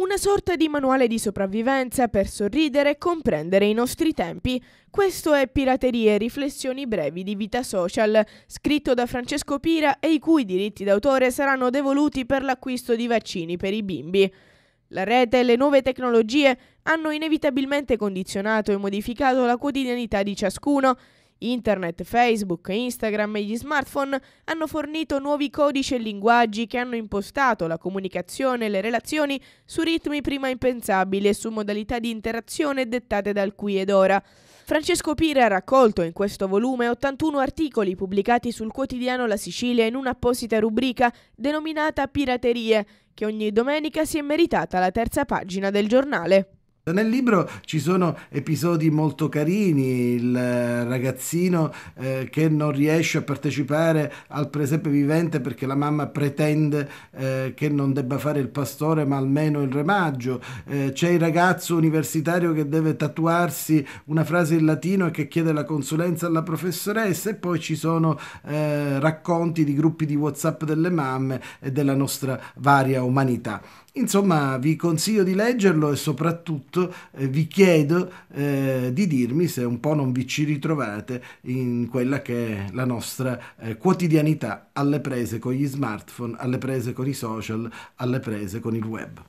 Una sorta di manuale di sopravvivenza per sorridere e comprendere i nostri tempi. Questo è Piraterie, riflessioni brevi di vita social, scritto da Francesco Pira e i cui diritti d'autore saranno devoluti per l'acquisto di vaccini per i bimbi. La rete e le nuove tecnologie hanno inevitabilmente condizionato e modificato la quotidianità di ciascuno Internet, Facebook, Instagram e gli smartphone hanno fornito nuovi codici e linguaggi che hanno impostato la comunicazione e le relazioni su ritmi prima impensabili e su modalità di interazione dettate dal qui ed ora. Francesco Pira ha raccolto in questo volume 81 articoli pubblicati sul quotidiano La Sicilia in un'apposita rubrica denominata Piraterie, che ogni domenica si è meritata la terza pagina del giornale. Nel libro ci sono episodi molto carini, il eh, ragazzino eh, che non riesce a partecipare al presepe vivente perché la mamma pretende eh, che non debba fare il pastore ma almeno il remaggio, eh, c'è il ragazzo universitario che deve tatuarsi una frase in latino e che chiede la consulenza alla professoressa e poi ci sono eh, racconti di gruppi di Whatsapp delle mamme e della nostra varia umanità. Insomma vi consiglio di leggerlo e soprattutto tutto eh, vi chiedo eh, di dirmi se un po' non vi ci ritrovate in quella che è la nostra eh, quotidianità alle prese con gli smartphone, alle prese con i social, alle prese con il web.